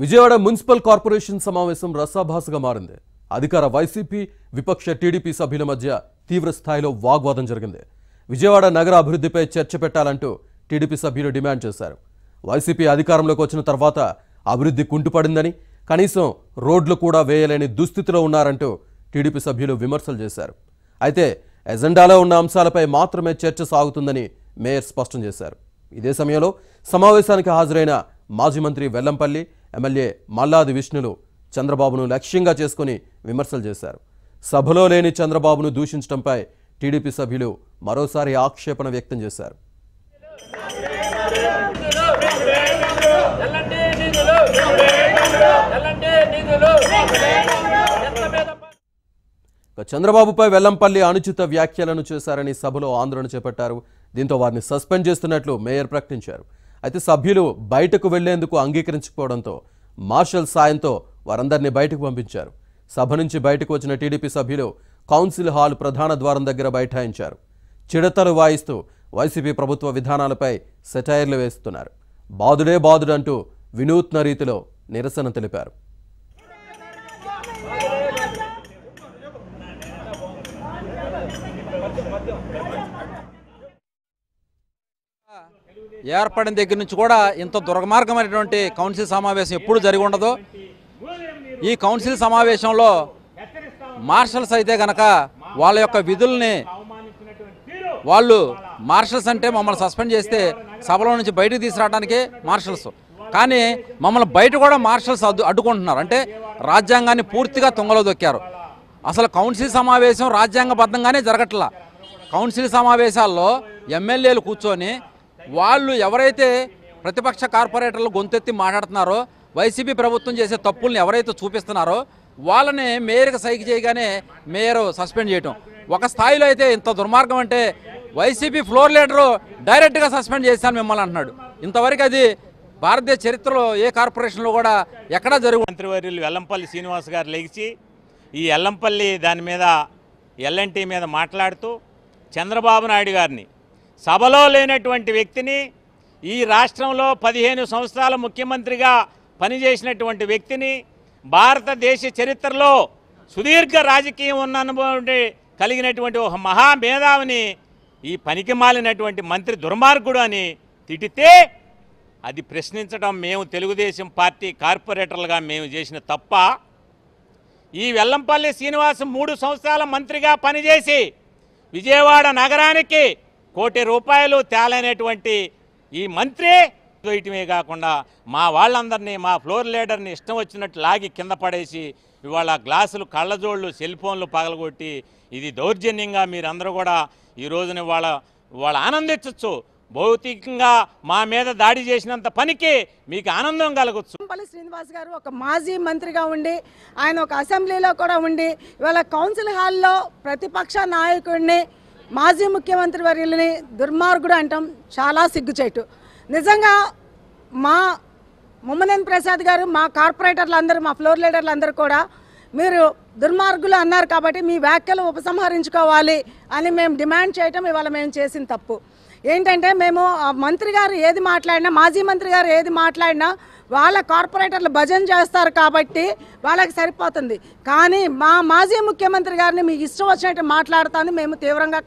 Vijayawada municipal corporation సమావేశం రసాభాసగా మారింది అధికార వైసీపీ విపక్ష టీడీపీ సభ్యుల మధ్య తీవ్రస్థాయిలో వాగ్వాదం జరిగింది విజయవాడ నగర అభివృద్ధిపై చర్చ పెట్టాలంటూ టీడీపీ సభ్యులు డిమాండ్ చేశారు వైసీపీ అధికారంలోకి వచ్చిన తర్వాత అభివృద్ధి కుంటుపడిందని కనీసం రోడ్లు కూడా వేయలేని దుస్థితిలో ఉన్నారంటూ టీడీపీ సభ్యులు విమర్శలు చేశారు అయితే ఎజెండాలో ఉన్న అంశాలపై మాత్రమే చర్చ సాగుతుందని మేయర్ స్పష్టం చేశారు ఇదే సమయంలో సమావేశానికి హాజరైన మాజీ మంత్రి వెల్లంపల్లి ఎమ్మెల్యే మల్లాది విష్ణులు చంద్రబాబును లక్ష్యంగా చేసుకుని విమర్శలు చేశారు సభలో లేని చంద్రబాబును దూషించడంపై టీడీపీ సభ్యులు మరోసారి ఆక్షేపణ వ్యక్తం చేశారు చంద్రబాబుపై వెల్లంపల్లి అనుచిత వ్యాఖ్యలను చేశారని సభలో ఆందోళన చేపట్టారు దీంతో వారిని సస్పెండ్ చేస్తున్నట్లు మేయర్ ప్రకటించారు అయితే సభ్యులు బయటకు వెళ్లేందుకు అంగీకరించకపోవడంతో మార్షల్ సాయంతో వారందరినీ బయటకు పంపించారు సభ నుంచి బయటకు వచ్చిన టీడీపీ సభ్యులు కౌన్సిల్ హాల్ ప్రధాన ద్వారం దగ్గర బైఠాయించారు చిడతలు వాయిస్తూ వైసీపీ ప్రభుత్వ విధానాలపై సెటైర్లు వేస్తున్నారు బాదుడే బాదుడంటూ వినూత్న రీతిలో నిరసన తెలిపారు ఏర్పడిన దగ్గర నుంచి కూడా ఇంత దుర్మార్గమైనటువంటి కౌన్సిల్ సమావేశం ఎప్పుడు జరిగి ఉండదు ఈ కౌన్సిల్ సమావేశంలో మార్షల్స్ అయితే గనక వాళ్ళ యొక్క విధుల్ని వాళ్ళు మార్షల్స్ అంటే మమ్మల్ని సస్పెండ్ చేస్తే సభలో నుంచి బయటకు తీసుకురావడానికి మార్షల్స్ కానీ మమ్మల్ని బయట కూడా మార్షల్స్ అడ్డు అడ్డుకుంటున్నారు అంటే రాజ్యాంగాన్ని పూర్తిగా తుంగలో దొక్కారు అసలు కౌన్సిల్ సమావేశం రాజ్యాంగబద్ధంగానే జరగట్లా కౌన్సిల్ సమావేశాల్లో ఎమ్మెల్యేలు కూర్చొని వాళ్ళు ఎవరైతే ప్రతిపక్ష కార్పొరేటర్లు గొంతెత్తి మాట్లాడుతున్నారో వైసీపీ ప్రభుత్వం చేసే తప్పుల్ని ఎవరైతే చూపిస్తున్నారో వాళ్ళని మేయర్కి సైకి చేయగానే మేయర్ సస్పెండ్ చేయటం ఒక స్థాయిలో అయితే ఇంత దుర్మార్గం అంటే వైసీపీ ఫ్లోర్ లీడరు డైరెక్ట్గా సస్పెండ్ చేశాను మిమ్మల్ని అంటున్నాడు ఇంతవరకు అది భారతీయ చరిత్రలో ఏ కార్పొరేషన్లో కూడా ఎక్కడా జరుగు మంత్రివర్యులు ఎల్లంపల్లి శ్రీనివాస్ గారు లేచి ఈ ఎల్లంపల్లి దాని మీద ఎల్ఎన్టీ మీద మాట్లాడుతూ చంద్రబాబు నాయుడు గారిని సభలో లేనటువంటి వ్యక్తిని ఈ రాష్ట్రంలో పదిహేను సంవత్సరాల ముఖ్యమంత్రిగా పనిచేసినటువంటి వ్యక్తిని భారతదేశ చరిత్రలో సుదీర్ఘ రాజకీయం ఉన్న అనుభవం కలిగినటువంటి ఒక మహామేధావిని ఈ పనికి మాలినటువంటి మంత్రి దుర్మార్గుడు అని తిటితే అది ప్రశ్నించడం మేము తెలుగుదేశం పార్టీ కార్పొరేటర్లుగా మేము చేసిన తప్ప ఈ వెల్లంపల్లి శ్రీనివాసం మూడు సంవత్సరాల మంత్రిగా పనిచేసి విజయవాడ నగరానికి కోటి రూపాయలు తేలైనటువంటి ఈ మంత్రి వేయటమే కాకుండా మా వాళ్ళందరినీ మా ఫ్లోర్ లీడర్ని ఇష్టం వచ్చినట్టు లాగి కింద పడేసి ఇవాళ గ్లాసులు కళ్ళజోళ్ళు సెల్ ఫోన్లు పగలగొట్టి ఇది దౌర్జన్యంగా మీరందరూ కూడా ఈ రోజున వాళ్ళ వాళ్ళు ఆనందించవచ్చు భౌతికంగా మా మీద దాడి చేసినంత పనికి మీకు ఆనందం కలగచ్చు పల్లి శ్రీనివాస్ గారు ఒక మాజీ మంత్రిగా ఉండి ఆయన ఒక అసెంబ్లీలో కూడా ఉండి ఇవాళ కౌన్సిల్ హాల్లో ప్రతిపక్ష నాయకుడిని మాజీ ముఖ్యమంత్రి వర్యులని దుర్మార్గుడు అంటాం చాలా సిగ్గుచేటు నిజంగా మా ముమ్మనేని ప్రసాద్ గారు మా కార్పొరేటర్లు అందరూ మా ఫ్లోర్ లీడర్లు అందరూ కూడా మీరు దుర్మార్గులు అన్నారు కాబట్టి మీ వ్యాఖ్యలు ఉపసంహరించుకోవాలి అని మేము డిమాండ్ చేయటం ఇవాళ మేము చేసిన తప్పు ఏంటంటే మేము మంత్రి గారు ఏది మాట్లాడినా మాజీ మంత్రి గారు ఏది మాట్లాడినా వాళ్ళ కార్పొరేటర్లు భజన చేస్తారు కాబట్టి వాళ్ళకి సరిపోతుంది కానీ మా మాజీ ముఖ్యమంత్రి గారిని మీకు ఇష్టం వచ్చినట్టు మాట్లాడుతుంది మేము తీవ్రంగా